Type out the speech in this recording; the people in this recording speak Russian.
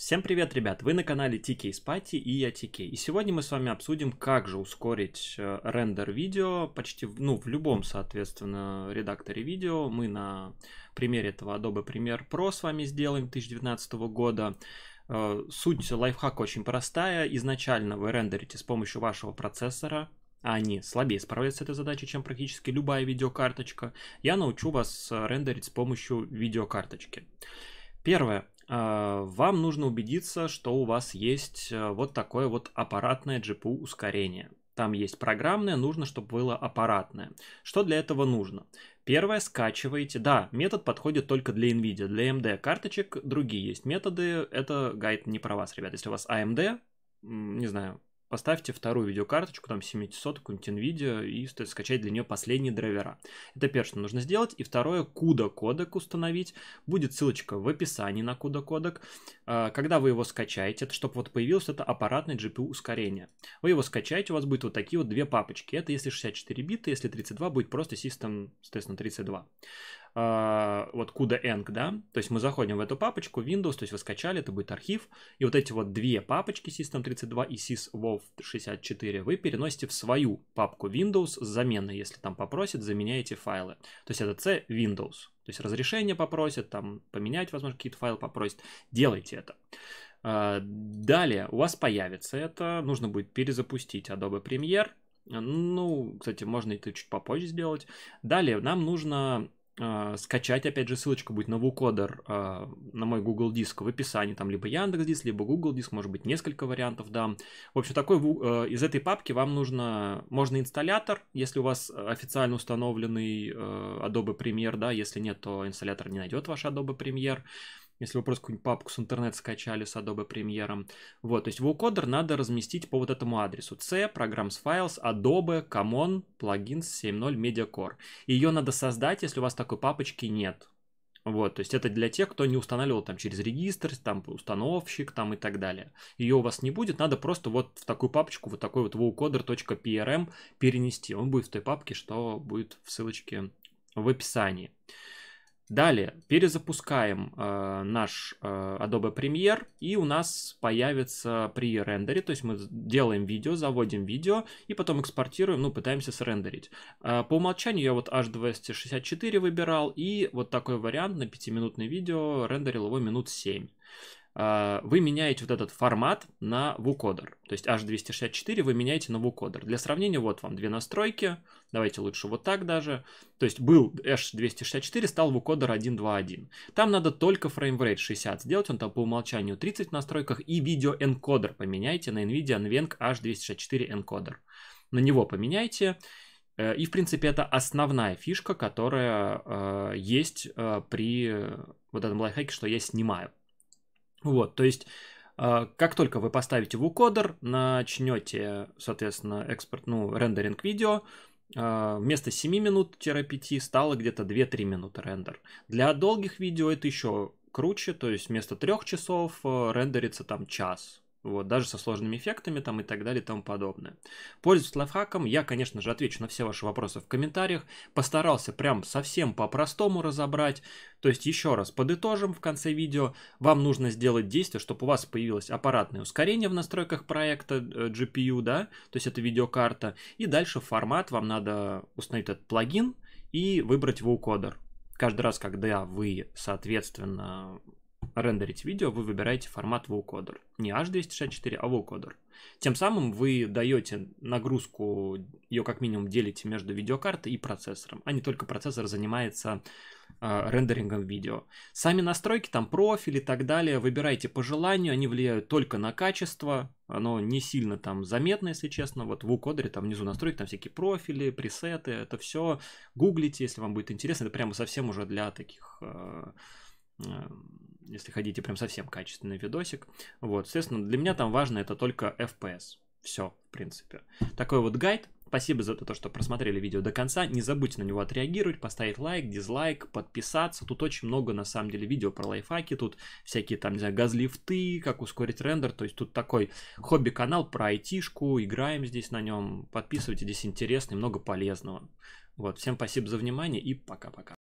Всем привет, ребят! Вы на канале TK Spati и я TK. И сегодня мы с вами обсудим, как же ускорить э, рендер видео почти в ну, в любом, соответственно, редакторе видео. Мы на примере этого Adobe Premiere Pro с вами сделаем 2019 года. Э, суть лайфхака очень простая. Изначально вы рендерите с помощью вашего процессора, а они слабее справляются с этой задачей, чем практически любая видеокарточка. Я научу вас э, рендерить с помощью видеокарточки. Первое. А, вам нужно убедиться, что у вас есть э, вот такое вот аппаратное GPU ускорение. Там есть программное, нужно, чтобы было аппаратное. Что для этого нужно? Первое, скачиваете. Да, метод подходит только для NVIDIA. Для AMD карточек другие есть методы. Это гайд не про вас, ребят. Если у вас AMD, не знаю, поставьте вторую видеокарточку, там 700 какую-нибудь NVIDIA, и стоит скачать для нее последние драйвера. Это первое, что нужно сделать. И второе, куда кодек установить. Будет ссылочка в описании на куда кодек. А, когда вы его скачаете, это чтобы вот появилось это аппаратное GPU ускорение. Вы его скачаете, у вас будет вот такие вот две папочки. Это если 64 бита, если 32, будет просто System, соответственно, 32. А, вот куда QDENC, да, то есть мы заходим в эту папочку Windows, то есть вы скачали, это будет архив, и вот эти вот две папочки System32 и SysWolf64 вы переносите в свою папку Windows с заменой, если там попросят заменяете файлы. То есть это C Windows, то есть разрешение попросят, там поменять, возможно, какие-то файлы попросят, делайте это. А, далее у вас появится это, нужно будет перезапустить Adobe Premiere, ну, кстати, можно это чуть попозже сделать. Далее нам нужно э, скачать, опять же, ссылочка будет на WooCoder э, а, на мой Google Диск в описании, там либо Яндекс Диск, либо Google Диск, может быть, несколько вариантов дам. В общем, такой э, из этой папки вам нужно, можно инсталлятор, если у вас официально установленный э, Adobe Premiere, да, если нет, то инсталлятор не найдет ваш Adobe Premiere если вы просто какую-нибудь папку с интернет скачали с Adobe Premiere. Вот, то есть WooCoder надо разместить по вот этому адресу c programs files adobe common plugins 7.0 media core. Ее надо создать, если у вас такой папочки нет. Вот, то есть это для тех, кто не устанавливал там через регистр, там установщик, там и так далее. Ее у вас не будет, надо просто вот в такую папочку, вот такой вот wocoder.prm перенести. Он будет в той папке, что будет в ссылочке в описании. Далее перезапускаем э, наш э, Adobe Premiere, и у нас появится при рендере, то есть мы делаем видео, заводим видео, и потом экспортируем, ну, пытаемся срендерить. Э, по умолчанию я вот H264 выбирал, и вот такой вариант на 5-минутное видео рендерил его минут 7. А, вы меняете вот этот формат на WooCoder. То есть H264 вы меняете на WooCoder. Для сравнения, вот вам две настройки. Давайте лучше вот так даже. То есть был H264, стал WooCoder 1.2.1. Там надо только фреймрейт 60 сделать, он там по умолчанию 30 в настройках. И видеоэнкодер поменяйте на NVIDIA NVENC H264 энкодер. На него поменяйте. Э, и, в принципе, это основная фишка, которая э, есть э, при э, вот этом лайфхаке, что я снимаю. Вот, то есть а, как только вы поставите вукодер, начнете, соответственно, экспорт, ну, рендеринг видео, а, вместо 7 минут-5 стало где-то 2-3 минуты рендер. Для долгих видео это еще круче, то есть вместо 3 часов э, рендерится там час, вот, даже со сложными эффектами там и так далее и тому подобное. Пользуясь лайфхаком, я, конечно же, отвечу на все ваши вопросы в комментариях. Постарался прям совсем по-простому разобрать. То есть, еще раз подытожим в конце видео. Вам нужно сделать действие, чтобы у вас появилось аппаратное ускорение в настройках проекта э, GPU, да, то есть это видеокарта. И дальше формат вам надо установить этот плагин и выбрать WooCoder. Каждый раз, когда вы, соответственно, рендерить видео, вы выбираете формат vocoder. Не H264, а vocoder. Тем самым вы даете нагрузку, ее как минимум делите между видеокартой и процессором, а не только процессор занимается э, рендерингом видео. Сами настройки, там профиль и так далее, выбирайте по желанию, они влияют только на качество, оно не сильно там заметно, если честно. Вот в укодере там внизу настройки, там всякие профили, пресеты, это все. Гуглите, если вам будет интересно, это прямо совсем уже для таких э, если хотите прям совсем качественный видосик. Вот, естественно, для меня там важно это только FPS. Все, в принципе. Такой вот гайд. Спасибо за то, что просмотрели видео до конца. Не забудьте на него отреагировать, поставить лайк, дизлайк, подписаться. Тут очень много, на самом деле, видео про лайфхаки. Тут всякие там, не знаю, газлифты, как ускорить рендер. То есть тут такой хобби-канал про айтишку. Играем здесь на нем. Подписывайтесь, здесь интересно и много полезного. Вот, всем спасибо за внимание и пока-пока.